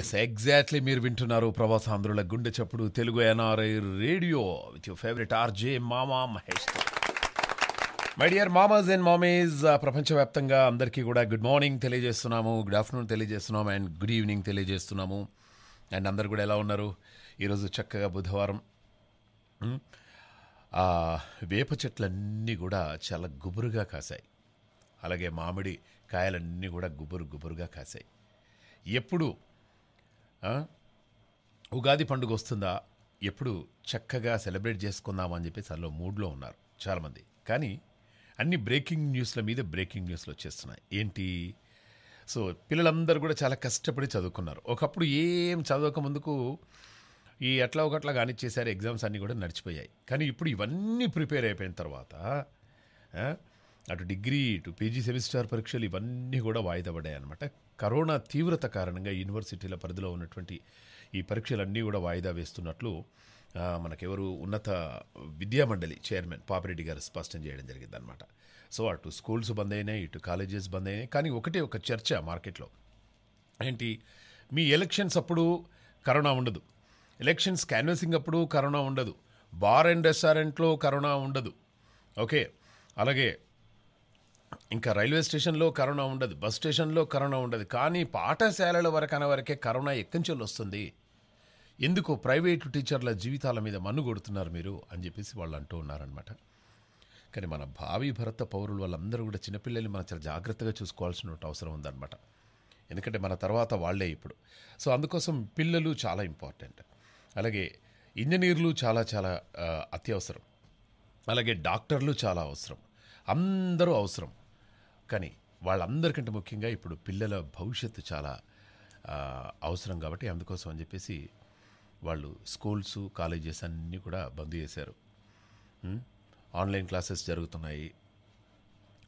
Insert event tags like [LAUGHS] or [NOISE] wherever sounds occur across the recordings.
Yes exactly మీరు వింటున్నారు ఆంధ్రుల గుండె చప్పుడు Telugu NRI radio with your favourite RJ Mama Mahesh my dear మామాజ్ అండ్ మామీస్ ప్రపంచవ్యాప్తంగా అందరికీ కూడా గుడ్ మార్నింగ్ తెలియజేస్తున్నాము గుడ్ ఆఫ్టర్నూన్ తెలియజేస్తున్నాము అండ్ గుడ్ ఈవినింగ్ తెలియజేస్తున్నాము అండ్ అందరు కూడా ఎలా ఉన్నారు ఈరోజు చక్కగా బుధవారం hmm? వేప చెట్లన్నీ కూడా చాలా గుబురుగా కాసాయి అలాగే మామిడి కాయలన్నీ కూడా గుబురు గుబురుగా కాసాయి ఎప్పుడు ఉగాది పండుగ వస్తుందా ఎప్పుడు చక్కగా సెలబ్రేట్ చేసుకుందామని చెప్పేసి అందులో మూడ్లో ఉన్నారు చాలామంది కానీ అన్ని బ్రేకింగ్ న్యూస్ల మీద బ్రేకింగ్ న్యూస్లు వచ్చేస్తున్నాయి ఏంటి సో పిల్లలందరూ కూడా చాలా కష్టపడి చదువుకున్నారు ఒకప్పుడు ఏం చదవక ముందుకు ఈ అట్లా ఒకట్లా కానిచ్చేసారు ఎగ్జామ్స్ అన్నీ కూడా నడిచిపోయాయి కానీ ఇప్పుడు ఇవన్నీ ప్రిపేర్ అయిపోయిన తర్వాత అటు డిగ్రీ ఇటు పీజీ సెమిస్టర్ పరీక్షలు ఇవన్నీ కూడా వాయిదా పడ్డాయి అనమాట కరోనా తీవ్రత కారణంగా యూనివర్సిటీల పరిధిలో ఉన్నటువంటి ఈ పరీక్షలన్నీ కూడా వాయిదా వేస్తున్నట్లు మనకెవరు ఉన్నత విద్యామండలి చైర్మన్ పాపిరెడ్డి గారు స్పష్టం చేయడం జరిగిందనమాట సో అటు స్కూల్స్ బంద్ అయినాయి ఇటు కాలేజెస్ బంద్ అయినాయి కానీ ఒకటే ఒక చర్చ మార్కెట్లో ఏంటి మీ ఎలక్షన్స్ అప్పుడు కరోనా ఉండదు ఎలక్షన్స్ క్యాన్వసింగ్ అప్పుడు కరోనా ఉండదు బార్ అండ్ రెస్టారెంట్లో కరోనా ఉండదు ఓకే అలాగే ఇంకా రైల్వే స్టేషన్లో కరోనా ఉండదు బస్ స్టేషన్లో కరోనా ఉండదు కానీ పాఠశాలల అనే వరకే కరోనా ఎక్కంచెలు వస్తుంది ఎందుకు ప్రైవేటు టీచర్ల జీవితాల మీద మన్ను కొడుతున్నారు మీరు అని చెప్పేసి వాళ్ళు అంటూ ఉన్నారనమాట కానీ మన భావి భరత పౌరులు వాళ్ళందరూ కూడా చిన్నపిల్లల్ని మనం చాలా జాగ్రత్తగా చూసుకోవాల్సిన అవసరం ఉందన్నమాట ఎందుకంటే మన తర్వాత వాళ్లే ఇప్పుడు సో అందుకోసం పిల్లలు చాలా ఇంపార్టెంట్ అలాగే ఇంజనీర్లు చాలా చాలా అత్యవసరం అలాగే డాక్టర్లు చాలా అవసరం అందరూ అవసరం కానీ వాళ్ళందరికంటే ముఖ్యంగా ఇప్పుడు పిల్లల భవిష్యత్తు చాలా అవసరం కాబట్టి అందుకోసం అని చెప్పేసి వాళ్ళు స్కూల్స్ కాలేజెస్ అన్నీ కూడా బంద్ చేశారు ఆన్లైన్ క్లాసెస్ జరుగుతున్నాయి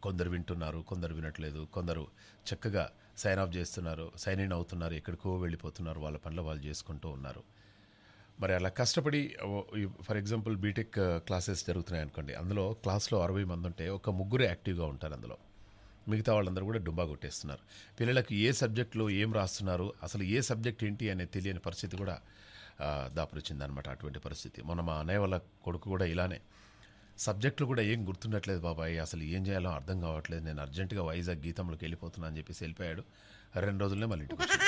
కొందరు వింటున్నారు కొందరు వినట్లేదు కొందరు చక్కగా సైన్ ఆఫ్ చేస్తున్నారు సైన్ ఇన్ అవుతున్నారు ఎక్కడికో వెళ్ళిపోతున్నారు వాళ్ళ పనులు వాళ్ళు చేసుకుంటూ ఉన్నారు మరి అలా కష్టపడి ఫర్ ఎగ్జాంపుల్ బీటెక్ క్లాసెస్ జరుగుతున్నాయి అనుకోండి అందులో క్లాస్లో అరవై మంది ఉంటే ఒక ముగ్గురే యాక్టివ్గా ఉంటారు అందులో మిగతా వాళ్ళందరూ కూడా డుంబా కొట్టేస్తున్నారు పిల్లలకు ఏ సబ్జెక్టులో ఏం రాస్తున్నారు అసలు ఏ సబ్జెక్ట్ ఏంటి అనేది తెలియని పరిస్థితి కూడా దాపురిచ్చిందనమాట అటువంటి పరిస్థితి మొన్న మా అన్నయ్య వాళ్ళ కొడుకు కూడా ఇలానే సబ్జెక్టులు కూడా ఏం గుర్తుండట్లేదు బాబాయ్ అసలు ఏం చేయాలో అర్థం కావట్లేదు నేను అర్జెంటుగా వైజాగ్ గీతంలోకి వెళ్ళిపోతున్నా అని చెప్పేసి వెళ్ళిపోయాడు రెండు రోజుల్లో మళ్ళీ ఇంటికి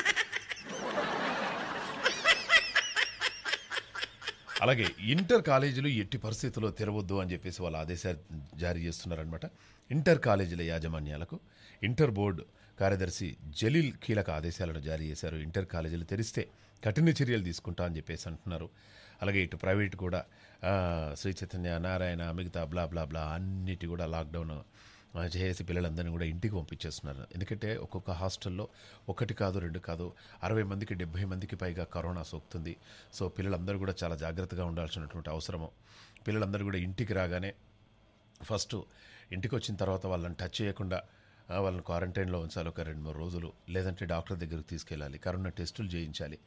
అలాగే ఇంటర్ కాలేజీలు ఎట్టి పరిస్థితుల్లో తెరవద్దు అని చెప్పేసి వాళ్ళు ఆదేశాలు జారీ చేస్తున్నారనమాట ఇంటర్ కాలేజీల యాజమాన్యాలకు ఇంటర్ బోర్డు కార్యదర్శి జలీల్ కీలక ఆదేశాలను జారీ చేశారు ఇంటర్ కాలేజీలు తెరిస్తే కఠిన చర్యలు తీసుకుంటా అని చెప్పేసి అంటున్నారు అలాగే ఇటు ప్రైవేట్ కూడా శ్రీ చైతన్య నారాయణ మిగతా బ్లా బ్లా బ్లా అన్నిటి కూడా లాక్డౌన్ జేఏసీ పిల్లలందరినీ కూడా ఇంటికి పంపించేస్తున్నారు ఎందుకంటే ఒక్కొక్క హాస్టల్లో ఒకటి కాదు రెండు కాదు అరవై మందికి డెబ్బై మందికి పైగా కరోనా సోకుతుంది సో పిల్లలందరూ కూడా చాలా జాగ్రత్తగా ఉండాల్సినటువంటి అవసరము పిల్లలందరూ కూడా ఇంటికి రాగానే ఫస్ట్ ఇంటికి వచ్చిన తర్వాత వాళ్ళని టచ్ చేయకుండా వాళ్ళని క్వారంటైన్లో ఉంచాలి ఒక రెండు మూడు రోజులు లేదంటే డాక్టర్ దగ్గరికి తీసుకెళ్ళాలి కరోనా టెస్టులు చేయించాలి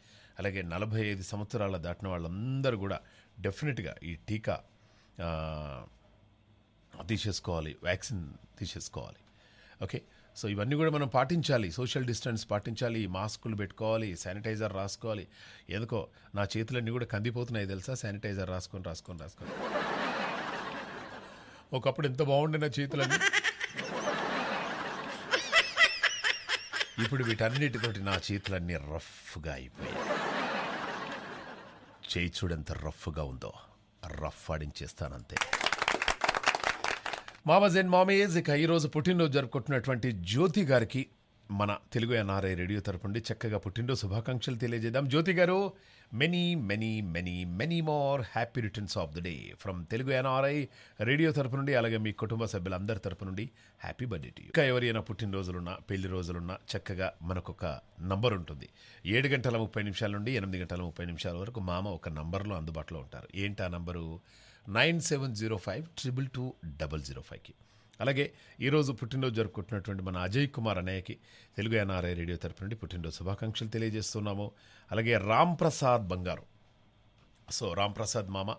అలాగే నలభై ఐదు సంవత్సరాల దాటిన వాళ్ళందరూ కూడా డెఫినెట్గా ఈ టీకా తీసేసుకోవాలి వ్యాక్సిన్ తీసేసుకోవాలి ఓకే సో ఇవన్నీ కూడా మనం పాటించాలి సోషల్ డిస్టెన్స్ పాటించాలి మాస్కులు పెట్టుకోవాలి శానిటైజర్ రాసుకోవాలి ఎందుకో నా చేతులన్నీ కూడా కందిపోతున్నాయి తెలుసా శానిటైజర్ రాసుకొని రాసుకొని రాసుకొని ఒకప్పుడు ఎంత బాగుండే నా చేతులన్నీ ఇప్పుడు వీటన్నిటితోటి నా చేతులన్నీ రఫ్గా అయిపోయాయి చేయి చూడంత రఫ్గా ఉందో రఫ్ ఆడించేస్తానంతే మామజ్ అండ్ మామేజ్ ఇక ఈరోజు పుట్టినరోజు జరుపుకుంటున్నటువంటి జ్యోతి గారికి మన తెలుగు ఎన్ఆర్ఐ రేడియో తరపు నుండి చక్కగా పుట్టినరోజు శుభాకాంక్షలు తెలియజేద్దాం Jyoti garu many many many many more happy returns of the day from Telugu NRI radio తరపు నుండి అలాగే మీ కుటుంబ సభ్యులందరి తరపు నుండి హ్యాపీ బర్త్డే టు ఇంకా ఎవరైనా పుట్టినరోజులున్నా పెళ్లి రోజులున్నా చక్కగా మనకొక నంబర్ ఉంటుంది ఏడు గంటల ముప్పై నిమిషాల నుండి ఎనిమిది గంటల ముప్పై నిమిషాల వరకు మామ ఒక నంబర్లో అందుబాటులో ఉంటారు ఏంటి ఆ number nine seven zero five triple two double zero ఫైవ్కి అలాగే ఈరోజు పుట్టినరోజు జరుపుకుంటున్నటువంటి మన అజయ్ కుమార్ అనేకి తెలుగు ఎన్ఆర్ఐ రేడియో తరపు నుండి పుట్టినరోజు శుభాకాంక్షలు తెలియజేస్తున్నాము అలాగే రామ్ ప్రసాద్ బంగారు సో రామ్ ప్రసాద్ మామ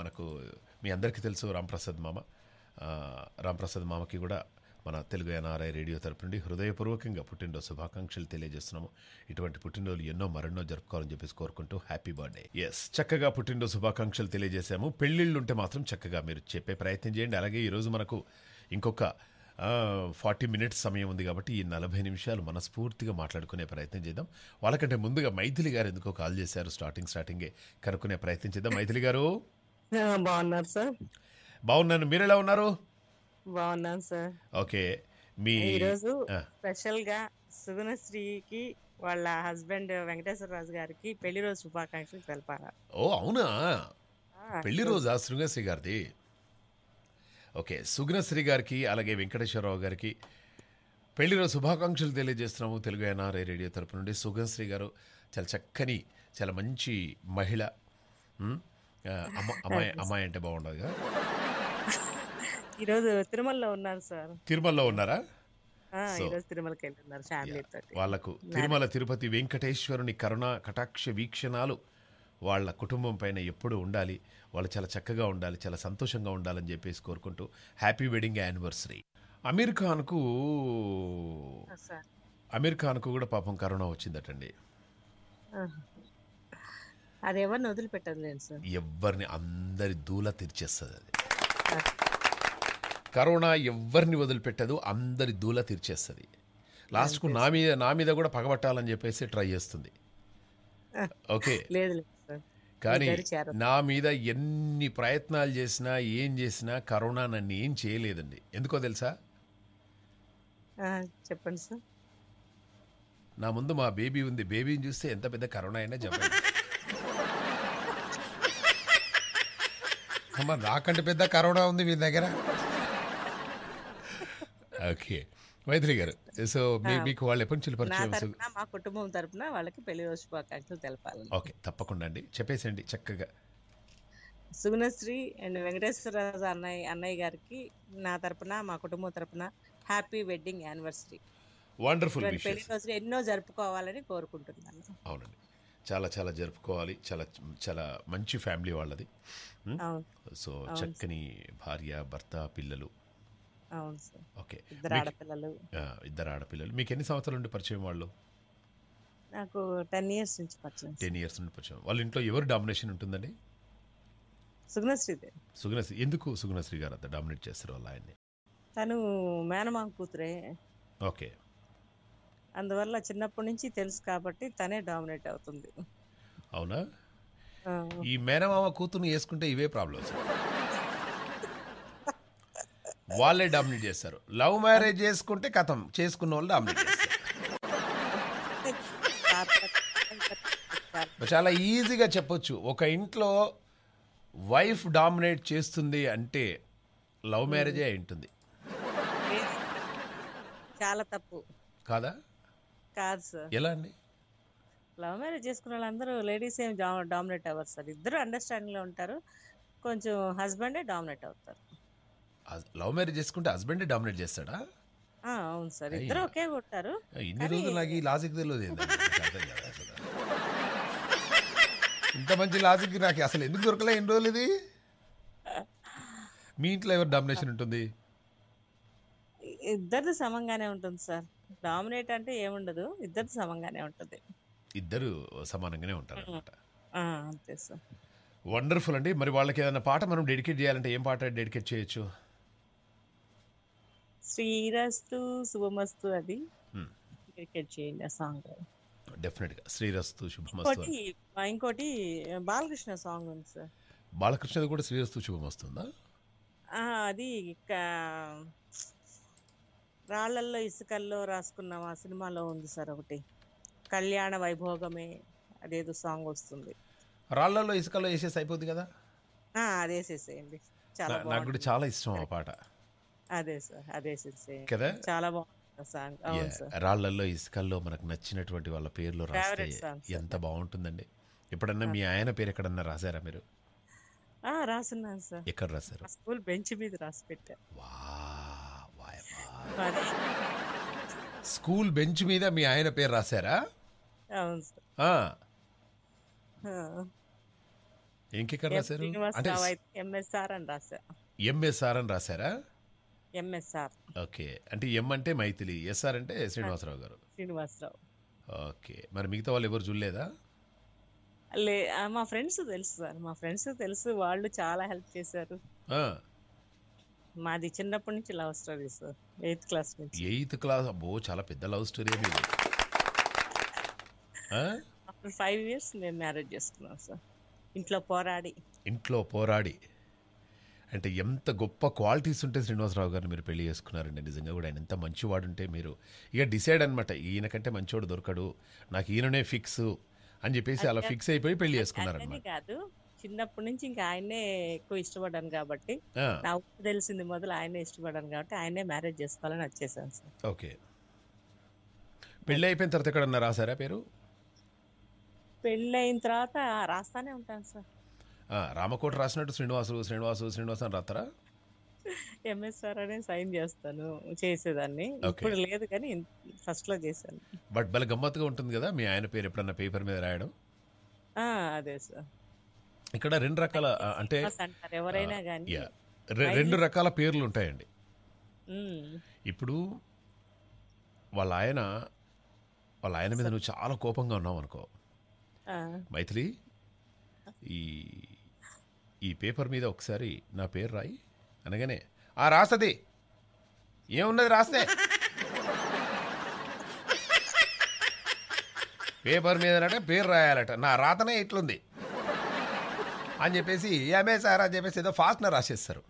మనకు మీ అందరికీ తెలుసు రామ్ ప్రసాద్ మామ రామ్ ప్రసాద్ మామకి కూడా మన తెలుగు ఎన్ఆర్ఐ రేడియో తరపు నుండి హృదయపూర్వకంగా పుట్టినరోజు శుభాకాంక్షలు తెలియజేస్తున్నాము ఇటువంటి పుట్టినరోజులు ఎన్నో మరెన్నో జరుపుకోవాలని చెప్పేసి కోరుకుంటూ హ్యాపీ బర్త్డే ఎస్ చక్కగా పుట్టినరోజు శుభాకాంక్షలు తెలియజేశాము పెళ్లిళ్ళు ఉంటే మాత్రం చక్కగా మీరు చెప్పే ప్రయత్నం చేయండి అలాగే ఈరోజు మనకు ఇంకొక ఫార్టీ మినిట్స్ సమయం ఉంది కాబట్టి ఈ నలభై నిమిషాలు మనస్ఫూర్తిగా మాట్లాడుకునే ప్రయత్నం చేద్దాం వాళ్ళకంటే ముందుగా మైథిలి గారు ఎందుకో కాల్ చేశారు స్టార్టింగ్ స్టార్టింగే కనుక్కునే ప్రయత్నం చేద్దాం మైథిలి గారు బాగున్నారు సార్ బాగున్నాను మీరు ఎలా ఉన్నారు బాగున్నాను సార్ ఓకే మీ ఈరోజు స్పెషల్ గా సుగుణశ్రీకి వాళ్ళ హస్బెండ్ వెంకటేశ్వర రాజు గారికి పెళ్లి రోజు శుభాకాంక్షలు తెలిపారా ఓ అవునా పెళ్లి రోజా శృంగశ్రీ గారిది ఓకే సుగుణశ్రీ గారికి అలాగే వెంకటేశ్వరరావు గారికి పెళ్లి రోజు శుభాకాంక్షలు తెలియజేస్తున్నాము తెలుగు ఎన్ఆర్ఐ రేడియో తరపు నుండి సుగంశ్రీ గారు చాలా చక్కని చాలా మంచి మహిళ అమ్మాయి [LAUGHS] అమ్మాయి అంటే బాగుండదు ఈరోజు తిరుమలలో ఉన్నారు సార్ తిరుమలలో ఉన్నారా వాళ్ళకు తిరుమల తిరుపతి వెంకటేశ్వరుని కరుణా కటాక్ష వీక్షణాలు వాళ్ళ కుటుంబం పైన ఎప్పుడు ఉండాలి వాళ్ళు చాలా చక్కగా ఉండాలి చాలా సంతోషంగా ఉండాలని చెప్పేసి కోరుకుంటూ హ్యాపీ వెడ్డింగ్ యానివర్సరీ అమీర్ ఖాన్కు అమీర్ ఖాన్కు కూడా పాపం కరోనా వచ్చిందటండి అదేవరిని వదిలిపెట్టదు ఎవరిని అందరి దూల తెరిచేస్తుంది అది కరోనా ఎవరిని వదిలిపెట్టదు అందరి దూల తీర్చేస్తుంది లాస్ట్కు నా మీద నా మీద కూడా పగబట్టాలని చెప్పేసి ట్రై చేస్తుంది [LAUGHS] ఓకే కానీ నా మీద ఎన్ని ప్రయత్నాలు చేసినా ఏం చేసినా కరోనా నన్ను ఏం చేయలేదండి ఎందుకో తెలుసా చెప్పండి సార్ నా ముందు మా బేబీ ఉంది బేబీని చూస్తే ఎంత పెద్ద కరోనా అయినా చెప్పండి [LAUGHS] అమ్మ నాకంటే పెద్ద కరోనా ఉంది మీ దగ్గర ఓకే మైత్రి గారు సో మీకు వాళ్ళు ఎప్పటి నుంచి పరిచయం మా కుటుంబం తరపున వాళ్ళకి పెళ్లి రోజు శుభాకాంక్షలు తెలపాలి ఓకే తప్పకుండా అండి చెప్పేసండి చక్కగా సుగుణశ్రీ అండ్ వెంకటేశ్వర అన్నయ్య అన్నయ్య గారికి నా తరపున మా కుటుంబం తరపున హ్యాపీ వెడ్డింగ్ యానివర్సరీ వండర్ఫుల్ పెళ్లి రోజులు ఎన్నో జరుపుకోవాలని కోరుకుంటున్నాను అవునండి చాలా చాలా జరుపుకోవాలి చాలా చాలా మంచి ఫ్యామిలీ వాళ్ళది సో చక్కని భార్య భర్త పిల్లలు అవును సార్ ఓకే ఇద్దరు ఆడపిల్లలు ఇద్దరు ఆడపిల్లలు మీకు ఎన్ని సంవత్సరాల నుండి పరిచయం వాళ్ళు నాకు టెన్ ఇయర్స్ నుంచి పరిచయం టెన్ ఇయర్స్ నుండి పరిచయం వాళ్ళ ఇంట్లో ఎవరు డామినేషన్ ఉంటుందండి సుగ్నశ్రీదే సుగుణశ్రీ ఎందుకు సుగుణశ్రీ గారు అంత డామినేట్ చేస్తారు వాళ్ళ ఆయన్ని తను మేనమామ కూతురే ఓకే అందువల్ల చిన్నప్పటి నుంచి తెలుసు కాబట్టి తనే డామినేట్ అవుతుంది అవునా ఈ మేనమామ కూతురు వేసుకుంటే ఇవే ప్రాబ్లమ్స్ వాళ్ళే డామినేట్ చేస్తారు లవ్ మ్యారేజ్ చేసుకుంటే కథం చేసుకున్న వాళ్ళు డామినేట్ చేస్తారు [LAUGHS] చాలా ఈజీగా చెప్పొచ్చు ఒక ఇంట్లో వైఫ్ డామినేట్ చేస్తుంది అంటే లవ్ మ్యారేజే hmm. అయి ఉంటుంది చాలా తప్పు కాదా కాదు సార్ ఎలా అండి లవ్ మ్యారేజ్ చేసుకున్న వాళ్ళందరూ లేడీస్ ఏం డామినేట్ అవ్వరు సార్ ఇద్దరు అండర్స్టాండింగ్లో ఉంటారు కొంచెం హస్బెండే డామినేట్ అవుతారు లవ్ మ్యారేజ్ చేసుకుంటే హస్బెండ్ డామినేట్ చేస్తాడా అవును సార్ ఇద్దరు ఒకే కొట్టారు ఇన్ని రోజులు నాకు ఈ లాజిక్ తెలియదు [LAUGHS] ఇంత మంచి లాజిక్ నాకు అసలు ఎందుకు దొరకలే ఎన్ని రోజులు ఇది మీ ఇంట్లో ఎవరు డామినేషన్ ఉంటుంది ఇద్దరిది సమంగానే ఉంటుంది సార్ డామినేట్ అంటే ఏముండదు ఇద్దరు సమంగానే ఉంటుంది ఇద్దరు సమానంగానే ఉంటారు అనమాట అంతే సార్ వండర్ఫుల్ అండి మరి వాళ్ళకి ఏదైనా పాట మనం డెడికేట్ చేయాలంటే ఏం పాట డెడికేట్ చేయొచ్చు శ్రీరస్తు శుభమస్తు అది క్రికెట్ చేయండి ఆ సాంగ్ గా శ్రీరస్తు శుభమస్తు ఇంకోటి ఇంకోటి బాలకృష్ణ సాంగ్ ఉంది సార్ బాలకృష్ణ కూడా శ్రీరస్తు శుభమస్తుందా అది రాళ్లల్లో ఇసుకల్లో రాసుకున్న ఆ సినిమాలో ఉంది సార్ ఒకటి కళ్యాణ వైభోగమే అదేదో సాంగ్ వస్తుంది రాళ్ళల్లో ఇసుకల్లో వేసేసి అయిపోద్ది కదా అదేసేసేయండి చాలా నాకు కూడా చాలా ఇష్టం ఆ పాట అదే సార్ అదే సార్ కదా చాలా బాగుంది రాళ్లలో ఇసుకల్లో మనకు నచ్చినటువంటి వాళ్ళ పేర్లు రాస్తే ఎంత బాగుంటుందండి ఎప్పుడన్నా మీ ఆయన పేరు ఎక్కడన్నా రాశారా మీరు ఆ రాసున్నాను సార్ ఎక్కడ రాశారు స్కూల్ బెంచ్ మీద రాసి పెట్టారు స్కూల్ బెంచ్ మీద మీ ఆయన పేరు రాశారా అవును సార్ ఇంకెక్కడ రాశారు ఎంఎస్ఆర్ అని రాశారు ఎంఎస్ఆర్ అని రాశారా ఎంఎస్ఆర్ ఓకే అంటే ఎం అంటే మైథిలి ఎస్ఆర్ అంటే శ్రీనివాసరావు గారు శ్రీనివాసరావు ఓకే మరి మిగతా వాళ్ళు ఎవరు చూడలేదా లే మా ఫ్రెండ్స్ తెలుసు సార్ మా ఫ్రెండ్స్ తెలుసు వాళ్ళు చాలా హెల్ప్ చేశారు మాది చిన్నప్పటి నుంచి love story sir eighth class నుంచి ఎయిత్ క్లాస్ అబ్బో చాలా పెద్ద లవ్ స్టోరీ మీది ఆఫ్టర్ ఫైవ్ ఇయర్స్ నేను మ్యారేజ్ చేసుకున్నాం సార్ ఇంట్లో పోరాడి ఇంట్లో పోరాడి అంటే ఎంత గొప్ప క్వాలిటీస్ ఉంటే శ్రీనివాసరావు గారిని మీరు పెళ్లి చేసుకున్నారండి నిజంగా కూడా ఆయన ఎంత మంచివాడుంటే మీరు ఇక డిసైడ్ అనమాట ఈయనకంటే మంచివాడు దొరకడు నాకు ఈయననే ఫిక్స్ అని చెప్పేసి అలా ఫిక్స్ అయిపోయి పెళ్లి చేసుకున్నారనమాట కాదు చిన్నప్పటి నుంచి ఇంకా ఆయనే ఎక్కువ ఇష్టపడ్డాను కాబట్టి నాకు తెలిసింది మొదలు ఆయనే ఇష్టపడ్డాను కాబట్టి ఆయనే మ్యారేజ్ చేసుకోవాలని వచ్చేసాను సార్ ఓకే పెళ్ళి అయిపోయిన తర్వాత ఎక్కడన్నా రాసారా పేరు పెళ్ళి అయిన తర్వాత రాస్తానే ఉంటాను సార్ రామకోట రాసినట్టు శ్రీనివాసులు శ్రీనివాసు శ్రీనివాసు అని రాస్తారా ఎంఎస్ఆర్ అనే సైన్ చేస్తాను చేసేదాన్ని ఇప్పుడు లేదు కానీ ఫస్ట్ లో చేశాను బట్ భలే గమ్మత్తుగా ఉంటుంది కదా మీ ఆయన పేరు ఎప్పుడన్నా పేపర్ మీద రాయడం అదే సార్ ఇక్కడ రెండు రకాల అంటే ఎవరైనా కానీ రెండు రకాల పేర్లు ఉంటాయండి ఇప్పుడు వాళ్ళ ఆయన వాళ్ళ ఆయన మీద నువ్వు చాలా కోపంగా ఉన్నావు అనుకో మైథిలి ఈ ఈ పేపర్ మీద ఒకసారి నా పేరు రాయి అనగానే ఆ రాస్తది ఏమున్నది రాస్తే పేపర్ మీదనట పేరు రాయాలట నా రాతనే ఇట్లుంది అని చెప్పేసి ఏమే సార్ అని చెప్పేసి ఏదో ఫాస్ట్నర్ రాసేస్తారు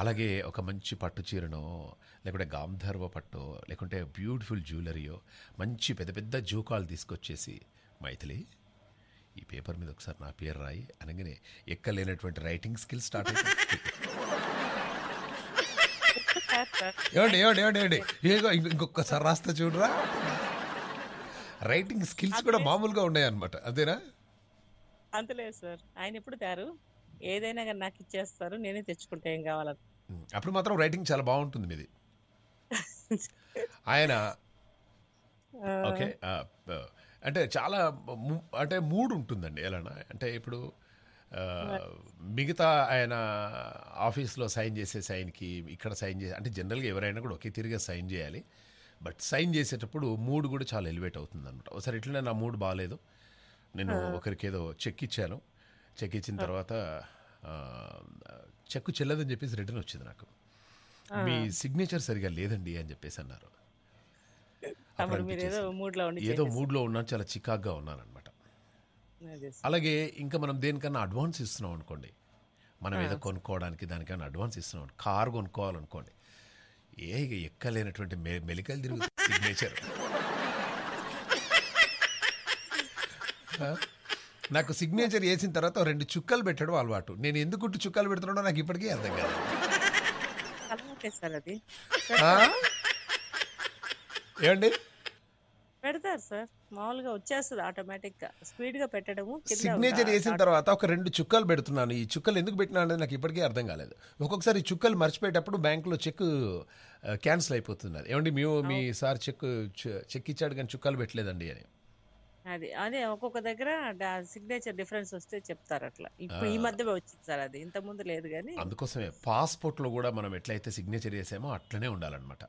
అలాగే ఒక మంచి పట్టు చీరనో లేకుంటే గాంధర్వ పట్టో లేకుంటే బ్యూటిఫుల్ జ్యువెలరీయో మంచి పెద్ద పెద్ద జూకాలు తీసుకొచ్చేసి మైథిలి ఈ పేపర్ మీద ఒకసారి నా పేరు రాయి అనగానే ఎక్కలేనటువంటి రైటింగ్ స్కిల్ స్టార్ట్ ఏమండి ఏగో ఇంకొకసారి రాస్తా చూడరా రైటింగ్ స్కిల్స్ కూడా మామూలుగా ఉన్నాయన్నమాట అదేనా అంతలేదు సార్ ఆయన ఎప్పుడు తారు ఏదైనా కానీ నాకు ఇచ్చేస్తారు నేనే తెచ్చుకుంటే ఏం కావాలి అప్పుడు మాత్రం రైటింగ్ చాలా బాగుంటుంది మీది [LAUGHS] ఆయన ఓకే అంటే చాలా అంటే మూడ్ ఉంటుందండి ఎలానా అంటే ఇప్పుడు మిగతా ఆయన ఆఫీస్లో సైన్ చేసే సైన్కి ఇక్కడ సైన్ చేసే అంటే జనరల్గా ఎవరైనా కూడా ఒకే తిరిగి సైన్ చేయాలి బట్ సైన్ చేసేటప్పుడు మూడ్ కూడా చాలా ఎలివేట్ అవుతుంది అనమాట ఒకసారి ఇట్లనే నా మూడ్ బాగాలేదు నేను ఒకరికి ఏదో చెక్ ఇచ్చాను చెక్ ఇచ్చిన తర్వాత చెక్ చెల్లదని చెప్పేసి రిటర్న్ వచ్చింది నాకు మీ సిగ్నేచర్ సరిగా లేదండి అని చెప్పేసి అన్నారు మీరు ఏదో మూడ్లో ఏదో ఉన్నాను చాలా చికాగ్గా ఉన్నాను అనమాట అలాగే ఇంకా మనం దేనికన్నా అడ్వాన్స్ ఇస్తున్నాం అనుకోండి మనం ఏదో కొనుక్కోవడానికి దానికన్నా అడ్వాన్స్ ఇస్తున్నాం కార్ కొనుక్కోవాలనుకోండి ఏ ఇక ఎక్కలేనటువంటి మె మెలికలు తిరుగు సిగ్నేచర్ [LAUGHS] నాకు సిగ్నేచర్ వేసిన తర్వాత రెండు చుక్కలు పెట్టడం అలవాటు నేను ఎందుకు చుక్కలు పెడుతున్నాడో నాకు ఇప్పటికీ అర్థం కాదు ఏమండి పెడతారు సార్ మామూలుగా వచ్చేస్తుంది ఆటోమేటిక్ గా స్పీడ్ గా పెట్టడము సిగ్నేచర్ వేసిన తర్వాత ఒక రెండు చుక్కలు పెడుతున్నాను ఈ చుక్కలు ఎందుకు పెట్టినా అనేది నాకు ఇప్పటికే అర్థం కాలేదు ఒక్కొక్కసారి ఈ చుక్కలు మర్చిపోయేటప్పుడు బ్యాంకులో చెక్ క్యాన్సిల్ అయిపోతున్నారు ఏమండి మేము మీ సార్ చెక్ చెక్ ఇచ్చాడు కానీ చుక్కలు పెట్టలేదండి అని అది అదే ఒక్కొక్క దగ్గర సిగ్నేచర్ డిఫరెన్స్ వస్తే చెప్తారు అట్లా ఇప్పుడు ఈ మధ్య వచ్చింది సార్ అది ఇంత ముందు లేదు కానీ అందుకోసమే పాస్పోర్ట్ లో కూడా మనం ఎట్లయితే సిగ్నేచర్ చేసామో అట్లనే ఉండాలన్నమాట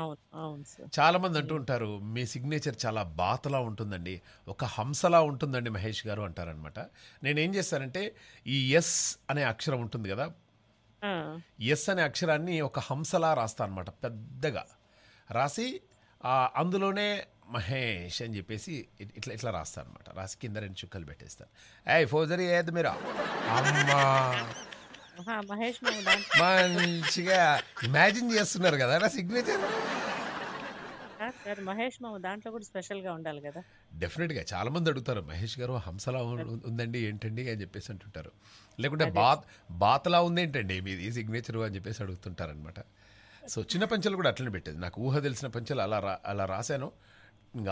అవును చాలా మంది అంటూ ఉంటారు మీ సిగ్నేచర్ చాలా బాతలా ఉంటుందండి ఒక హంసలా ఉంటుందండి మహేష్ గారు అంటారనమాట నేనేం చేస్తానంటే ఈ ఎస్ అనే అక్షరం ఉంటుంది కదా ఎస్ అనే అక్షరాన్ని ఒక హంసలా రాస్తా అనమాట పెద్దగా రాసి అందులోనే మహేష్ అని చెప్పేసి ఇట్లా ఇట్లా రాస్తాను అనమాట రాసి కింద రెండు చుక్కలు పెట్టేస్తాను ఏ ఫోజరీ ఏది మీరా అమ్మా మంచిగా ఇమాజిన్ చేస్తున్నారు కదా సిగ్నేచర్ మహేష్ మామ దాంట్లో కూడా స్పెషల్గా ఉండాలి కదా గా చాలా మంది అడుగుతారు మహేష్ గారు హంసలా ఉందండి ఏంటండి అని చెప్పేసి అంటుంటారు లేకుంటే బాత్ బాతలా ఉంది ఏంటండి మీది సిగ్నేచర్ అని చెప్పేసి అడుగుతుంటారు అనమాట సో చిన్న పంచలు కూడా అట్లనే పెట్టేది నాకు ఊహ తెలిసిన పంచలు అలా అలా రాశాను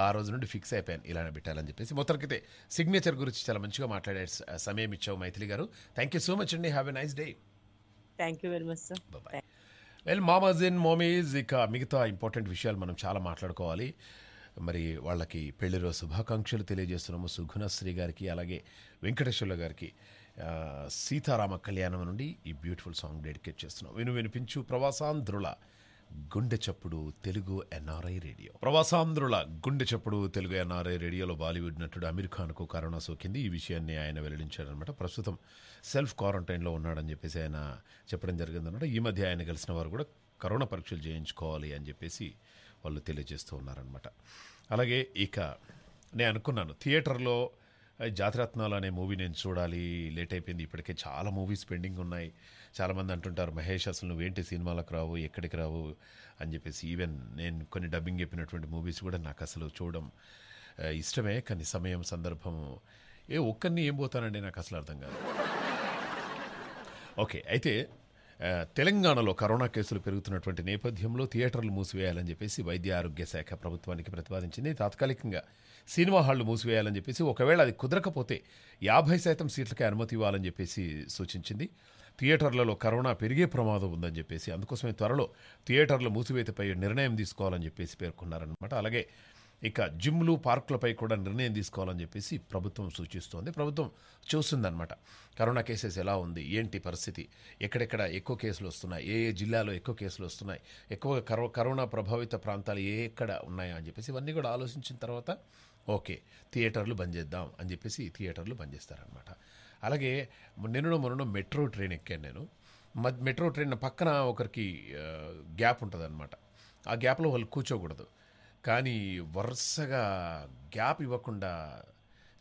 ఆ రోజు నుండి ఫిక్స్ అయిపోయాను ఇలానే పెట్టాలని చెప్పేసి మొత్తానికైతే సిగ్నేచర్ గురించి చాలా మంచిగా మాట్లాడే సమయం ఇచ్చావు Maithili garu thank you so much అండి have a nice day thank you very much sir bye well మామజిన్ మోమీజ్ ఇక మిగతా ఇంపార్టెంట్ విషయాలు మనం చాలా మాట్లాడుకోవాలి మరి వాళ్ళకి పెళ్లి రోజు శుభాకాంక్షలు తెలియజేస్తున్నాము సుఘునశ్రీ గారికి అలాగే వెంకటేశ్వర్ల గారికి సీతారామ కళ్యాణం నుండి ఈ బ్యూటిఫుల్ సాంగ్ డెడికేట్ చేస్తున్నాం విను వినిపించు ప్రవాసాంధ్రుల గుండె చప్పుడు తెలుగు ఎన్ఆర్ఐ రేడియో ప్రవాసాంధ్రుల గుండె చప్పుడు తెలుగు ఎన్ఆర్ఐ రేడియోలో బాలీవుడ్ నటుడు అమీర్ కు కరోనా సోకింది ఈ విషయాన్ని ఆయన వెల్లడించారనమాట ప్రస్తుతం సెల్ఫ్ క్వారంటైన్లో ఉన్నాడని చెప్పేసి ఆయన చెప్పడం జరిగిందనమాట ఈ మధ్య ఆయన కలిసిన వారు కూడా కరోనా పరీక్షలు చేయించుకోవాలి అని చెప్పేసి వాళ్ళు తెలియజేస్తూ ఉన్నారనమాట అలాగే ఇక నేను అనుకున్నాను థియేటర్లో జాతిరత్నాలు అనే మూవీ నేను చూడాలి లేట్ అయిపోయింది ఇప్పటికే చాలా మూవీస్ పెండింగ్ ఉన్నాయి చాలామంది అంటుంటారు మహేష్ అసలు నువ్వేంటి సినిమాలకు రావు ఎక్కడికి రావు అని చెప్పేసి ఈవెన్ నేను కొన్ని డబ్బింగ్ చెప్పినటువంటి మూవీస్ కూడా నాకు అసలు చూడడం ఇష్టమే కానీ సమయం సందర్భం ఏ ఒక్కరిని ఏం పోతానండి నాకు అసలు అర్థం కాదు ఓకే అయితే తెలంగాణలో కరోనా కేసులు పెరుగుతున్నటువంటి నేపథ్యంలో థియేటర్లు మూసివేయాలని చెప్పేసి వైద్య ఆరోగ్య శాఖ ప్రభుత్వానికి ప్రతిపాదించింది తాత్కాలికంగా సినిమా హాళ్లు మూసివేయాలని చెప్పేసి ఒకవేళ అది కుదరకపోతే యాభై శాతం సీట్లకే అనుమతి ఇవ్వాలని చెప్పేసి సూచించింది థియేటర్లలో కరోనా పెరిగే ప్రమాదం ఉందని చెప్పేసి అందుకోసమే త్వరలో థియేటర్ల మూసివేతపై నిర్ణయం తీసుకోవాలని చెప్పేసి పేర్కొన్నారనమాట అలాగే ఇక జిమ్లు పార్కులపై కూడా నిర్ణయం తీసుకోవాలని చెప్పేసి ప్రభుత్వం సూచిస్తోంది ప్రభుత్వం చూస్తుందన్నమాట కరోనా కేసెస్ ఎలా ఉంది ఏంటి పరిస్థితి ఎక్కడెక్కడ ఎక్కువ కేసులు వస్తున్నాయి ఏ ఏ జిల్లాలో ఎక్కువ కేసులు వస్తున్నాయి ఎక్కువగా కరో కరోనా ప్రభావిత ప్రాంతాలు ఏ ఎక్కడ ఉన్నాయా అని చెప్పేసి ఇవన్నీ కూడా ఆలోచించిన తర్వాత ఓకే థియేటర్లు బంద్ చేద్దాం అని చెప్పేసి థియేటర్లు బంద్ చేస్తారనమాట అలాగే నిన్నను మొన్న మెట్రో ట్రైన్ ఎక్కాను నేను మెట్రో ట్రైన్ పక్కన ఒకరికి గ్యాప్ ఉంటుంది అనమాట ఆ గ్యాప్లో వాళ్ళు కూర్చోకూడదు కానీ వరుసగా గ్యాప్ ఇవ్వకుండా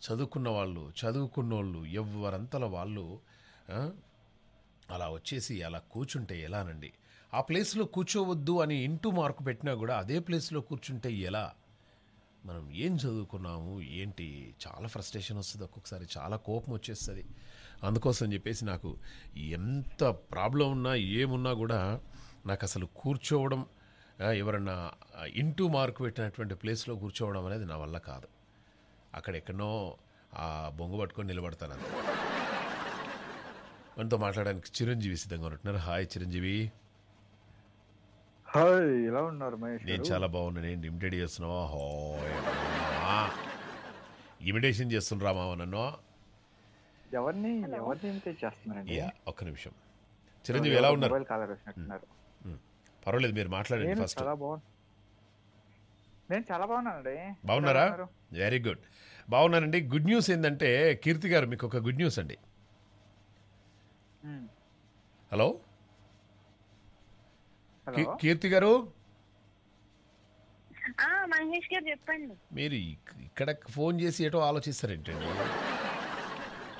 చదువుకున్న వాళ్ళు చదువుకున్న వాళ్ళు ఎవరంతల వాళ్ళు అలా వచ్చేసి అలా కూర్చుంటే ఎలానండి ఆ ప్లేస్లో కూర్చోవద్దు అని ఇంటూ మార్కు పెట్టినా కూడా అదే ప్లేస్లో కూర్చుంటే ఎలా మనం ఏం చదువుకున్నాము ఏంటి చాలా ఫ్రస్ట్రేషన్ వస్తుంది ఒక్కొక్కసారి చాలా కోపం వచ్చేస్తుంది అందుకోసం చెప్పేసి నాకు ఎంత ప్రాబ్లం ఉన్నా ఏమున్నా కూడా నాకు అసలు కూర్చోవడం ఎవరన్నా ఇంటూ మార్క్ పెట్టినటువంటి ప్లేస్లో కూర్చోవడం అనేది నా వల్ల కాదు అక్కడ ఎక్కడో ఆ బొంగు పట్టుకొని నిలబడతాను అంతే మనతో మాట్లాడడానికి చిరంజీవి సిద్ధంగా ఉంటున్నారు హాయ్ చిరంజీవి హాయ్ ఎలా ఉన్నారు మహేష్ నేను చాలా బాగున్నాను నేను ఇమిటేట్ చేస్తున్నావా హో ఇమిటేషన్ చేస్తుండ్రా మామ నన్ను ఎవరిని ఎవరిని ఇంతే చేస్తున్నారండి యా ఒక్క నిమిషం చిరంజీవి ఎలా ఉన్నారు పర్వాలేదు మీరు మాట్లాడండి ఫస్ట్ చాలా బాగున్నా నేను చాలా బాగున్నానండి బాగున్నారా వెరీ గుడ్ బాగున్నానండి గుడ్ న్యూస్ ఏంటంటే కీర్తి గారు మీకు ఒక గుడ్ న్యూస్ అండి హలో కీర్తి గారు మహేష్ గారు చెప్పండి మీరు ఇక్కడ ఫోన్ చేసి ఏటో ఆలోచిస్తారేంటండి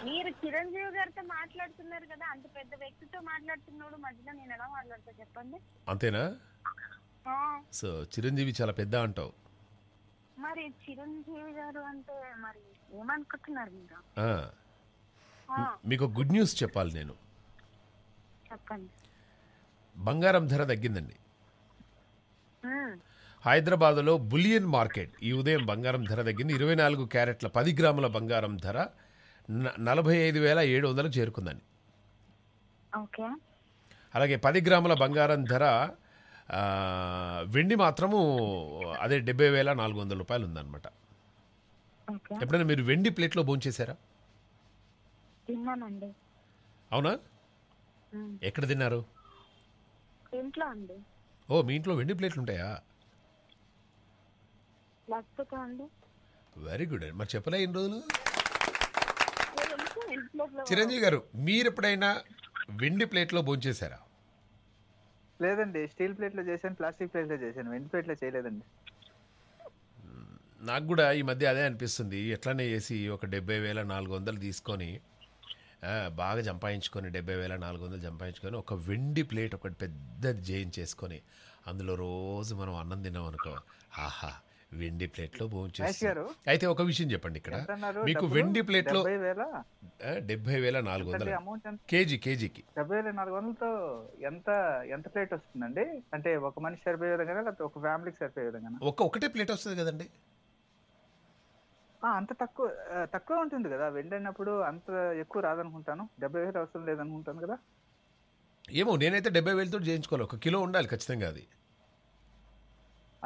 మీరు చిరంజీవి గారితో మాట్లాడుతున్నారు కదా అంత పెద్ద వ్యక్తితో మాట్లాడుతున్నాడు మధ్యలో నేను ఎలా మాట్లాడతా చెప్పండి అంతేనా సో చిరంజీవి చాలా పెద్ద అంటావు మరి చిరంజీవి గారు అంటే మరి ఏమనుకుంటున్నారు మీరు మీకు గుడ్ న్యూస్ చెప్పాలి నేను చెప్పండి బంగారం ధర తగ్గిందండి హైదరాబాద్లో బులియన్ మార్కెట్ ఈ ఉదయం బంగారం ధర తగ్గింది ఇరవై నాలుగు క్యారెట్ల పది గ్రాముల బంగారం ధర నలభై ఐదు వేల ఏడు వందలు చేరుకుందండి అలాగే పది గ్రాముల బంగారం ధర వెండి మాత్రము అదే డెబ్బై వేల నాలుగు వందల రూపాయలు ఉందన్నమాట ఎప్పుడైనా మీరు వెండి ప్లేట్లో భోంచేశారా అవునా ఎక్కడ తిన్నారు ఇంట్లో అండి ఓ మీ ఇంట్లో వెండి ప్లేట్లు ఉంటాయా వెరీ గుడ్ అండి మరి చెప్పలే ఎన్ని రోజులు చిరంజీవి గారు మీరు ఎప్పుడైనా వెండి ప్లేట్లో భోంచేశారా లేదండి స్టీల్ ప్లేట్లో చేశాను ప్లాస్టిక్ ప్లేట్లో చేశాను వెండి ప్లేట్లో చేయలేదండి నాకు కూడా ఈ మధ్య అదే అనిపిస్తుంది ఎట్లనే చేసి ఒక డెబ్బై వేల నాలుగు వందలు తీసుకొని బాగా జంపాయించుకొని డెబ్బై వేల నాలుగు వందలు జంపాయించుకొని ఒక వెండి ప్లేట్ ఒకటి పెద్ద జైన్ చేసుకొని అందులో రోజు మనం అన్నం తిన్నాం అనుకో ఆహా వెండి ప్లేట్లో భోజనం చేస్తారు అయితే ఒక విషయం చెప్పండి ఇక్కడ మీకు వెండి ప్లేట్లో డెబ్బై వేల నాలుగు వందలు కేజీ కేజీకి డెబ్బై వేల నాలుగు వందలతో ఎంత ఎంత ప్లేట్ వస్తుందండి అంటే ఒక మనిషి సరిపోయే విధంగా లేకపోతే ఒక ఫ్యామిలీకి సరిపోయే విధంగా ఒక ఒకటే ప్లేట్ వస్తుంది కదండి అంత తక్కువ తక్కువ ఉంటుంది కదా వెండి అయినప్పుడు అంత ఎక్కువ రాదనుకుంటాను డెబ్బై వేలు అవసరం లేదనుకుంటాను కదా ఏమో నేనైతే డెబ్బై వేలతో చేయించుకోవాలి ఒక కిలో ఉండాలి ఖచ్చితంగా అది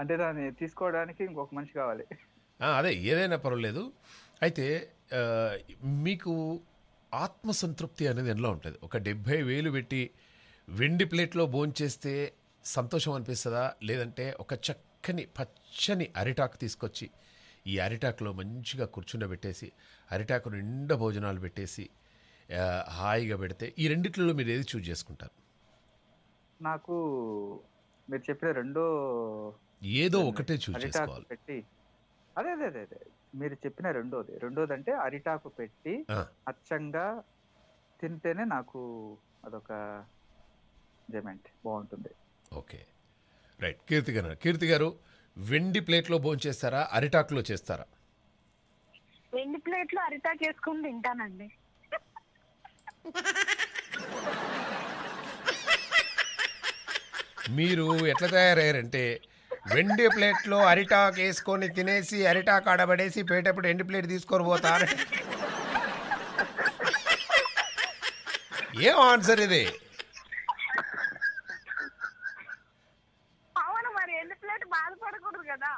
అంటే దాన్ని తీసుకోవడానికి ఇంకొక మనిషి కావాలి అదే ఏదైనా పర్వాలేదు అయితే మీకు ఆత్మసంతృప్తి అనేది ఎలా ఉంటుంది ఒక డెబ్బై వేలు పెట్టి వెండి ప్లేట్లో భోంచేస్తే సంతోషం అనిపిస్తుందా లేదంటే ఒక చక్కని పచ్చని అరిటాకు తీసుకొచ్చి ఈ అరిటాకులో మంచిగా కూర్చుండబెట్టేసి అరిటాకు నిండా భోజనాలు పెట్టేసి హాయిగా పెడితే ఈ రెండిట్లో మీరు ఏది చూజ్ చేసుకుంటారు నాకు మీరు చెప్పిన రెండో ఏదో ఒకటే చూజ్ చేసుకోవాలి పెట్టి అదే అదే అదే అదే మీరు చెప్పిన రెండోది రెండోది అంటే అరిటాకు పెట్టి అచ్చంగా తింటేనే నాకు అదొక జమెంట్ బాగుంటుంది ఓకే రైట్ కీర్తి గారు కీర్తి గారు వెండి ప్లేట్లో భోంచేస్తారా అరిటాకులో చేస్తారా వెండి ప్లేట్లో అరిటాక్ వేసుకుని తింటానండి మీరు ఎట్లా తయారయ్యారంటే వెండి ప్లేట్లో అరిటాక్ వేసుకొని తినేసి అరిటాక్ ఆడబడేసి పేటప్పుడు ఎండి ప్లేట్ తీసుకొని పోతారు ఏం ఆన్సర్ ఇది కదా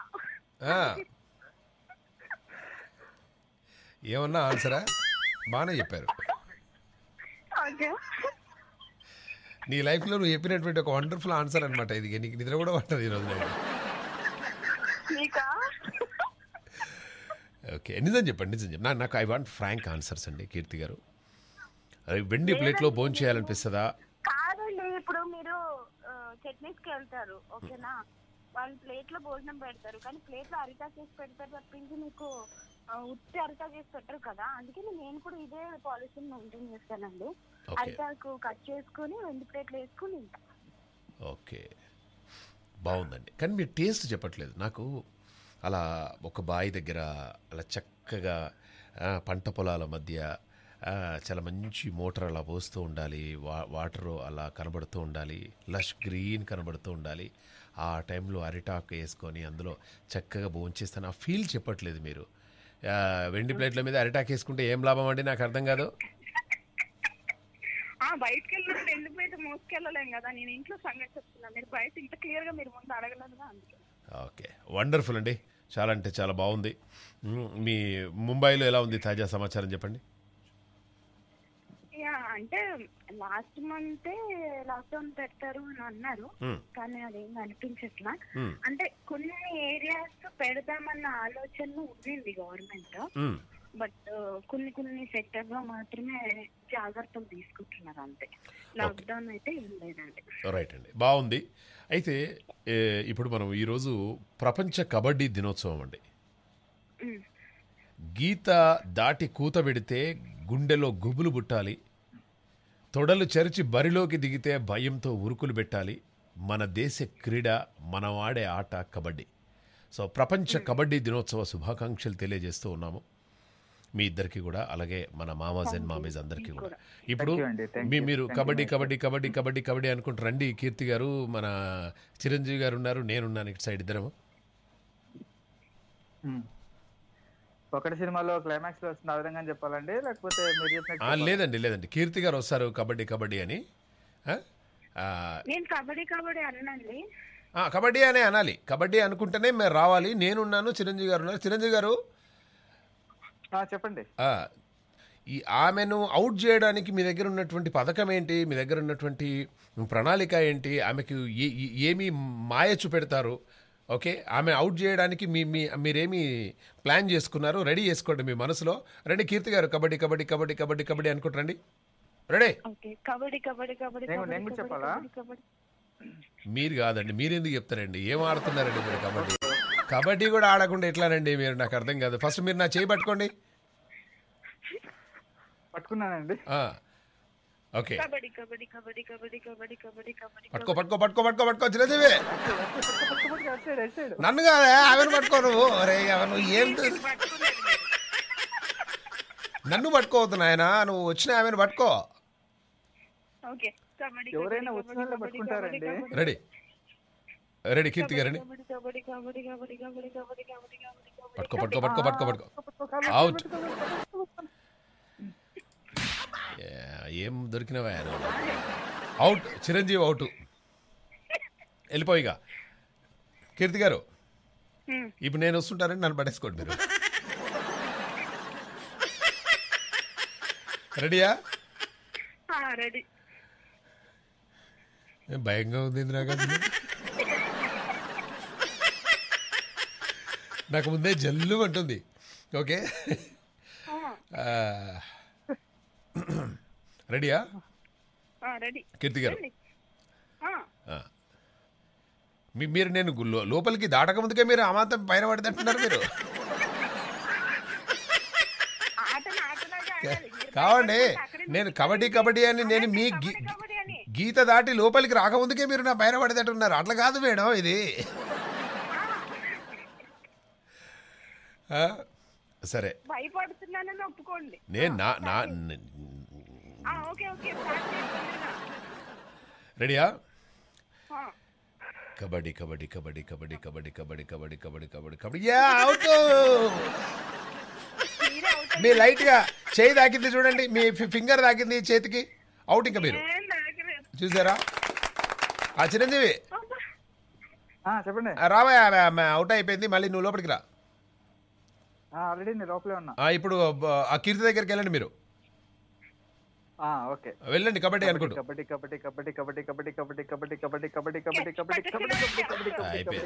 ఏమన్నా ఆన్సరా బాగానే చెప్పారు నీ లైఫ్లో నువ్వు చెప్పినటువంటి ఒక వండర్ఫుల్ ఆన్సర్ అనమాట ఇది నీకు నిద్ర కూడా పట్టదు ఈరోజు ఓకే నిజం చెప్పండి నిజం చెప్పండి నాకు ఐ వాంట్ ఫ్రాంక్ ఆన్సర్స్ అండి కీర్తి గారు వెండి ప్లేట్లో భోజనం చేయాలనిపిస్తుందా కాదండి ఇప్పుడు మీరు చట్నీస్కి వెళ్తారు ఓకేనా వాళ్ళు ప్లేట్లో భోజనం పెడతారు కానీ ప్లేట్లో అరిటా చేసి పెడతారు తప్పించి మీకు ఉత్తి అరిటా చేసి పెట్టరు కదా అందుకే నేను కూడా ఇదే పాలసీని మెయింటైన్ చేస్తానండి అరిటాకు కట్ చేసుకుని రెండు ప్లేట్లు వేసుకుని ఓకే బాగుందండి కానీ మీరు టేస్ట్ చెప్పట్లేదు నాకు అలా ఒక బావి దగ్గర అలా చక్కగా పంట పొలాల మధ్య చాలా మంచి మోటార్ అలా పోస్తూ ఉండాలి వా వాటరు అలా కనబడుతూ ఉండాలి లష్ గ్రీన్ కనబడుతూ ఉండాలి ఆ టైంలో అరిటాకు వేసుకొని అందులో చక్కగా భోంచేస్తాను ఆ ఫీల్ చెప్పట్లేదు మీరు వెండి ప్లేట్ల మీద అరిటాక్ వేసుకుంటే ఏం లాభం అండి నాకు అర్థం కాదు బయటకి ఓకే వండర్ఫుల్ అండి చాలా అంటే చాలా బాగుంది మీ ముంబైలో ఎలా ఉంది తాజా సమాచారం చెప్పండి యా అంటే లాస్ట్ మంత్ లాక్డౌన్ పెడతారు అని అన్నారు కానీ అదేం అనిపించట్లా అంటే కొన్ని ఏరియాస్ పెడదామన్న ఆలోచన ఉండింది గవర్నమెంట్ బట్ కొన్ని కొన్ని సెక్టర్ లో మాత్రమే జాగ్రత్తలు తీసుకుంటున్నారు అంతే లాక్డౌన్ అయితే ఏం లేదండి రైట్ అండి బాగుంది అయితే ఇప్పుడు మనం ఈ రోజు ప్రపంచ కబడ్డీ దినోత్సవం అండి గీత దాటి కూత పెడితే గుండెలో గుబులు పుట్టాలి తొడలు చరిచి బరిలోకి దిగితే భయంతో ఉరుకులు పెట్టాలి మన దేశ క్రీడ మనం ఆడే ఆట కబడ్డీ సో ప్రపంచ hmm. కబడ్డీ దినోత్సవ శుభాకాంక్షలు తెలియజేస్తూ ఉన్నాము మీ ఇద్దరికి కూడా అలాగే మన మామాజ్ అండ్ మామేజ్ అందరికీ కూడా ఇప్పుడు మీ మీరు కబడ్డీ కబడ్డీ కబడ్డీ కబడ్డీ కబడ్డీ అనుకుంటూ రండి కీర్తి గారు మన చిరంజీవి గారు ఉన్నారు నేనున్నాను ఇటు సైడ్ ఇద్దరము hmm. ఒకటి సినిమాలో క్లైమాక్స్ లో వస్తుంది ఆ విధంగా చెప్పాలండి లేకపోతే మీరు లేదండి లేదండి కీర్తి గారు వస్తారు కబడ్డీ కబడ్డీ అని నేను కబడ్డీ కబడ్డీ అనండి కబడ్డీ అనే అనాలి కబడ్డీ అనుకుంటేనే మేము రావాలి నేనున్నాను చిరంజీవి గారు ఉన్నారు చిరంజీవి గారు చెప్పండి ఈ ఆమెను అవుట్ చేయడానికి మీ దగ్గర ఉన్నటువంటి పథకం ఏంటి మీ దగ్గర ఉన్నటువంటి ప్రణాళిక ఏంటి ఆమెకు ఏమి మాయ చూపెడతారు ఓకే ఆమె అవుట్ చేయడానికి మీ మీ మీరేమి ప్లాన్ చేసుకున్నారు రెడీ చేసుకోండి మీ మనసులో రండి కీర్తి గారు కబడ్డీ కబడ్డీ కబడ్డీ కబడ్డీ కబడ్డీ రండి రెడీ కబడ్డీ కబడ్డీ కబడ్డీ చెప్పాలా మీరు కాదండి ఎందుకు చెప్తారండి ఏం ఆడుతున్నారండి మీరు కబడ్డీ కబడ్డీ కూడా ఆడకుండా ఎట్లానండి మీరు నాకు అర్థం కాదు ఫస్ట్ మీరు నా చేయి పట్టుకోండి పట్టుకున్నానండి ఓకే పట్టుకో పట్టుకో పట్టుకో పట్టుకో పట్టుకో చిరంజీవి నన్ను కాదే ఆమెను పట్టుకో నువ్వు అరే నువ్వు ఏం నన్ను పట్టుకోవద్దు నాయన నువ్వు వచ్చిన ఆమెను పట్టుకో రెడీ రెడీ కీర్తి గారు పట్టుకో పట్టుకో పట్టుకో పట్టుకో పట్టుకో అవుట్ ఏం దొరికినవా అవుట్ చిరంజీవి అవుట్ వెళ్ళిపోయిగా కీర్తి గారు ఇప్పుడు నేను వస్తుంటానని నన్ను పడేసుకోండి మీరు రెడీయా రెడీ భయంగా ఉంది ఇందిరాగాంధీ నాకు ముందే జల్లు అంటుంది ఓకే రెడీయా [CLEARS THROAT] రెడీ కీర్తి గారు మీరు నేను లోపలికి దాటక ముందుకే మీరు అమాంతం పైన పడితేంటున్నారు మీరు కావండి నేను కబడ్డీ కబడ్డీ అని నేను మీ గీత దాటి లోపలికి రాకముందుకే మీరు నా పైన పడితేంటున్నారు అట్లా కాదు మేడం ఇది సరే నేను నా రెడీయా కబడ్డీ కబడ్డీ కబడ్డీ కబడ్డీ కబడ్డీ కబడ్డీ కబడ్డీ కబడ్డీ కబడ్డీ కబడ్డీ యా అవుట్ మీ లైట్ గా చేయి తాకింది చూడండి మీ ఫింగర్ తాకింది చేతికి అవుట్ ఇంకా మీరు చూసారా ఆ చిరంజీవి చెప్పండి రావా అవుట్ అయిపోయింది మళ్ళీ నువ్వు లోపలికి రా ఉన్నా ఇప్పుడు ఆ కీర్తి దగ్గరికి వెళ్ళండి మీరు ఓకే వెళ్ళండి కబడ్డీ అనుకుంటూ కబడ్డీ కబడ్డీ కబడ్డీ కబడ్డీ కబడ్డీ కబడ్డీ కబడ్డీ కబడ్డీ కబడ్డీ కబడ్డీ కబడ్డీ కబడ్డీ కబడ్డీ కబడ్డీ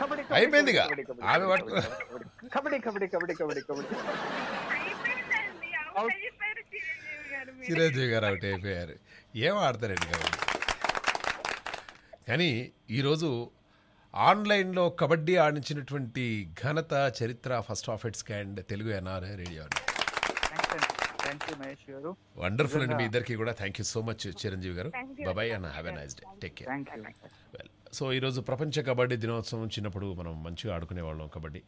కబడ్డీ అయిపోయింది ఆమె కబడ్డీ కబడ్డీ కబడ్డీ కబడ్డీ కబడ్డీ చిరంజీవి గారు అవుట్ అయిపోయారు ఏం ఆడతారండి కబడ్డీ కానీ ఈరోజు ఆన్లైన్లో కబడ్డీ ఆడించినటువంటి ఘనత చరిత్ర first of its kind Telugu NRI radio wonderful అండి మీ ఇద్దరికి కూడా thank you so much Chiranjeevi garu బాబాయ్ and have a nice day take care well so ఈరోజు ప్రపంచ కబడ్డీ దినోత్సవం చిన్నప్పుడు మనం మంచిగా ఆడుకునేవాళ్ళం కబడ్డీ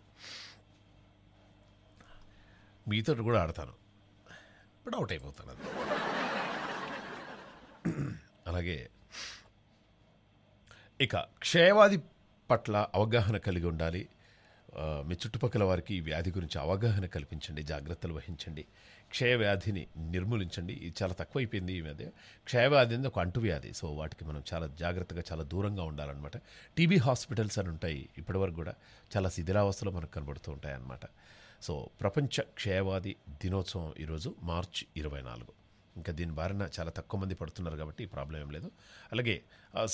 మీతో కూడా ఆడతాను ఇప్పుడు అవుట్ అయిపోతాను అది అలాగే ఇక క్షయవాది పట్ల అవగాహన కలిగి ఉండాలి మీ చుట్టుపక్కల వారికి ఈ వ్యాధి గురించి అవగాహన కల్పించండి జాగ్రత్తలు వహించండి క్షయవ్యాధిని నిర్మూలించండి ఇది చాలా తక్కువైపోయింది ఈ మధ్య క్షయవ్యాధి అనేది ఒక అంటువ్యాధి సో వాటికి మనం చాలా జాగ్రత్తగా చాలా దూరంగా ఉండాలన్నమాట టీబీ హాస్పిటల్స్ అని ఉంటాయి ఇప్పటివరకు కూడా చాలా శిథిలావస్థలో మనకు కనబడుతూ ఉంటాయి అన్నమాట సో ప్రపంచ క్షయవాది దినోత్సవం ఈరోజు మార్చ్ ఇరవై నాలుగు ఇంకా దీని బారిన చాలా తక్కువ మంది పడుతున్నారు కాబట్టి ప్రాబ్లం ఏం లేదు అలాగే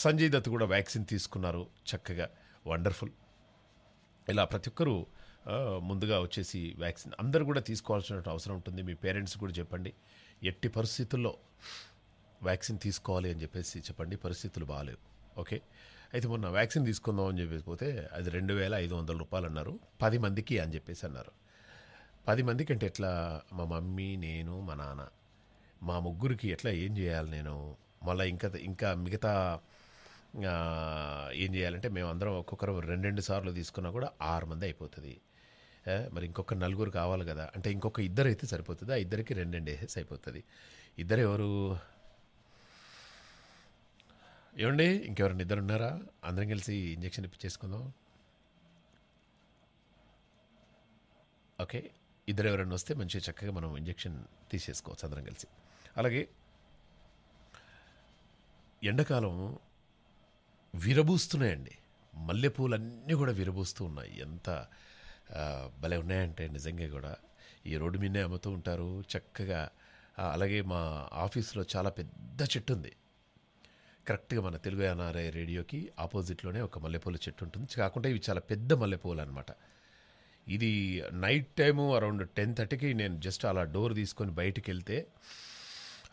సంజయ్ దత్ కూడా వ్యాక్సిన్ తీసుకున్నారు చక్కగా వండర్ఫుల్ ఇలా ప్రతి ఒక్కరూ ముందుగా వచ్చేసి వ్యాక్సిన్ అందరూ కూడా తీసుకోవాల్సిన అవసరం ఉంటుంది మీ పేరెంట్స్ కూడా చెప్పండి ఎట్టి పరిస్థితుల్లో వ్యాక్సిన్ తీసుకోవాలి అని చెప్పేసి చెప్పండి పరిస్థితులు బాగాలేవు ఓకే అయితే మొన్న వ్యాక్సిన్ తీసుకుందాం అని చెప్పేసి పోతే అది రెండు వేల ఐదు వందల రూపాయలు అన్నారు పది మందికి అని చెప్పేసి అన్నారు పది మందికి అంటే ఎట్లా మా మమ్మీ నేను మా నాన్న మా ముగ్గురికి ఎట్లా ఏం చేయాలి నేను మళ్ళీ ఇంకా ఇంకా మిగతా ఏం చేయాలంటే మేమందరం ఒక్కొక్కరు రెండు సార్లు తీసుకున్నా కూడా ఆరు మంది అయిపోతుంది మరి ఇంకొక నలుగురు కావాలి కదా అంటే ఇంకొక ఇద్దరు అయితే సరిపోతుంది ఆ ఇద్దరికి రెండు వేసేసి అయిపోతుంది ఇద్దరు ఎవరు ఏమండి ఇంకెవరైనా ఇద్దరు ఉన్నారా అందరం కలిసి ఇంజక్షన్ ఇప్పించేసుకుందాం ఓకే ఇద్దరు ఎవరైనా వస్తే మంచిగా చక్కగా మనం ఇంజక్షన్ తీసేసుకోవచ్చు అందరం కలిసి అలాగే ఎండాకాలం విరబూస్తున్నాయండి మల్లెపూలన్నీ కూడా విరబూస్తూ ఉన్నాయి ఎంత భలే ఉన్నాయంటే నిజంగా కూడా ఈ రోడ్డు మీదనే అమ్ముతూ ఉంటారు చక్కగా అలాగే మా ఆఫీస్లో చాలా పెద్ద చెట్టు ఉంది కరెక్ట్గా మన తెలుగు ఎన్ఆర్ఐ రేడియోకి ఆపోజిట్లోనే ఒక మల్లెపూల చెట్టు ఉంటుంది కాకుండా ఇవి చాలా పెద్ద మల్లెపూలు అనమాట ఇది నైట్ టైము అరౌండ్ టెన్ థర్టీకి నేను జస్ట్ అలా డోర్ తీసుకొని బయటికి వెళ్తే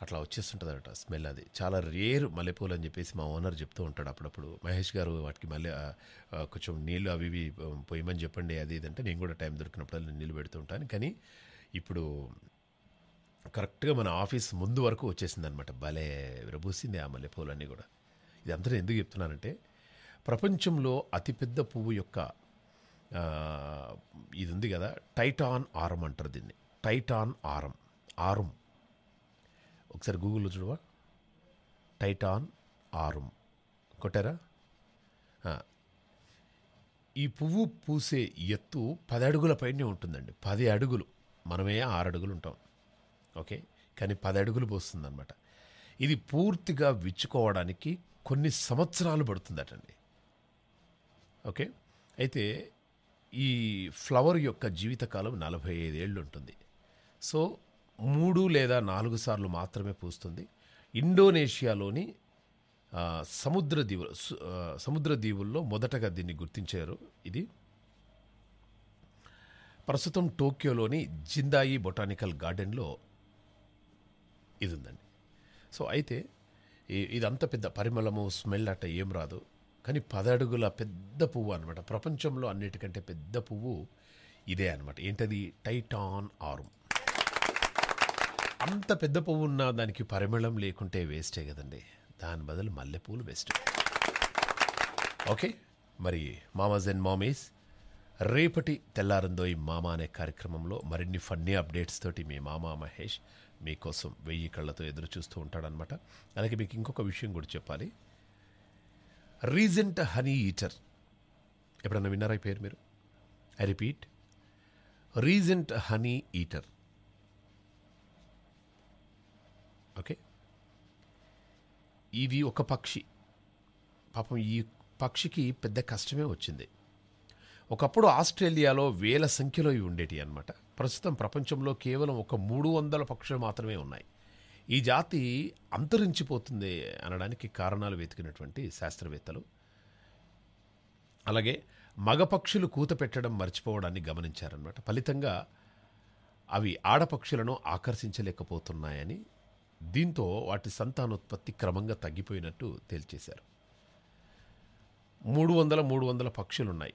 అట్లా వచ్చేస్తుంటుందట స్మెల్ అది చాలా రేర్ మల్లెపూలు అని చెప్పేసి మా ఓనర్ చెప్తూ ఉంటాడు అప్పుడప్పుడు మహేష్ గారు వాటికి మళ్ళీ కొంచెం నీళ్ళు అవి ఇవి పోయమని చెప్పండి అది ఇదంటే నేను కూడా టైం దొరికినప్పుడు నీళ్ళు పెడుతూ ఉంటాను కానీ ఇప్పుడు కరెక్ట్గా మన ఆఫీస్ ముందు వరకు వచ్చేసింది అనమాట భలే విరబూసింది ఆ మల్లెపూలన్నీ కూడా ఇదంతా ఎందుకు చెప్తున్నానంటే ప్రపంచంలో అతిపెద్ద పువ్వు యొక్క ఇది ఉంది కదా టైటాన్ ఆరం అంటారు దీన్ని టైటాన్ ఆరం ఆరం ఒకసారి గూగుల్లో చూడవా టైటాన్ ఆరుం కొట్టారా ఈ పువ్వు పూసే ఎత్తు పది అడుగుల పైనే ఉంటుందండి పది అడుగులు మనమే ఆరు అడుగులు ఉంటాం ఓకే కానీ పది అడుగులు పోస్తుందన్నమాట ఇది పూర్తిగా విచ్చుకోవడానికి కొన్ని సంవత్సరాలు పడుతుందటండి ఓకే అయితే ఈ ఫ్లవర్ యొక్క జీవితకాలం నలభై ఐదేళ్ళు ఉంటుంది సో మూడు లేదా నాలుగు సార్లు మాత్రమే పూస్తుంది ఇండోనేషియాలోని సముద్ర దీవు సముద్ర దీవుల్లో మొదటగా దీన్ని గుర్తించారు ఇది ప్రస్తుతం టోక్యోలోని జిందాయి బొటానికల్ గార్డెన్లో ఇది ఉందండి సో అయితే ఇది అంత పెద్ద పరిమళము స్మెల్ అట్ట ఏం రాదు కానీ పదడుగుల పెద్ద పువ్వు అనమాట ప్రపంచంలో అన్నిటికంటే పెద్ద పువ్వు ఇదే అనమాట ఏంటది టైటాన్ ఆర్మ్ అంత పెద్ద పువ్వు ఉన్నా దానికి పరిమళం లేకుంటే వేస్టే కదండి దాని బదులు మల్లెపూలు బెస్ట్ ఓకే మరి మామాజ్ అండ్ మామీస్ రేపటి తెల్లారందోయి మామ అనే కార్యక్రమంలో మరిన్ని ఫన్నీ అప్డేట్స్ తోటి మీ మామ మహేష్ మీకోసం వెయ్యి కళ్ళతో ఎదురు చూస్తూ ఉంటాడనమాట అలాగే మీకు ఇంకొక విషయం కూడా చెప్పాలి రీజెంట్ హనీ ఈటర్ ఎప్పుడన్నా విన్నారా పేరు మీరు I repeat regent honeyeater okay ఇది ఒక పక్షి పాపం ఈ పక్షికి పెద్ద కష్టమే వచ్చింది ఒకప్పుడు ఆస్ట్రేలియాలో వేల సంఖ్యలో ఇవి ఉండేటి అనమాట ప్రస్తుతం ప్రపంచంలో కేవలం ఒక మూడు వందల పక్షులు మాత్రమే ఉన్నాయి ఈ జాతి అంతరించిపోతుంది అనడానికి కారణాలు వెతికినటువంటి శాస్త్రవేత్తలు అలాగే మగ పక్షులు కూత పెట్టడం మర్చిపోవడాన్ని గమనించారనమాట ఫలితంగా అవి ఆడపక్షులను ఆకర్షించలేకపోతున్నాయని దీంతో వాటి సంతానోత్పత్తి క్రమంగా తగ్గిపోయినట్టు తేల్చేశారు మూడు వందల మూడు వందల పక్షులున్నాయి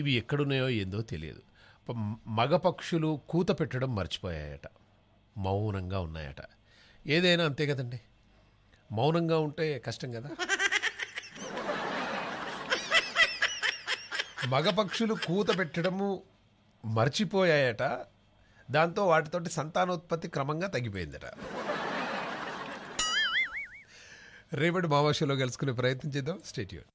ఇవి ఎక్కడున్నాయో ఏందో తెలియదు మగ పక్షులు కూత పెట్టడం మర్చిపోయాయట మౌనంగా ఉన్నాయట ఏదైనా అంతే కదండి మౌనంగా ఉంటే కష్టం కదా మగ పక్షులు కూత పెట్టడము మర్చిపోయాయట దాంతో వాటితోటి సంతానోత్పత్తి క్రమంగా తగ్గిపోయిందట రేపటి భావాషలో కలుసుకునే ప్రయత్నం చేద్దాం స్టేట్యూన్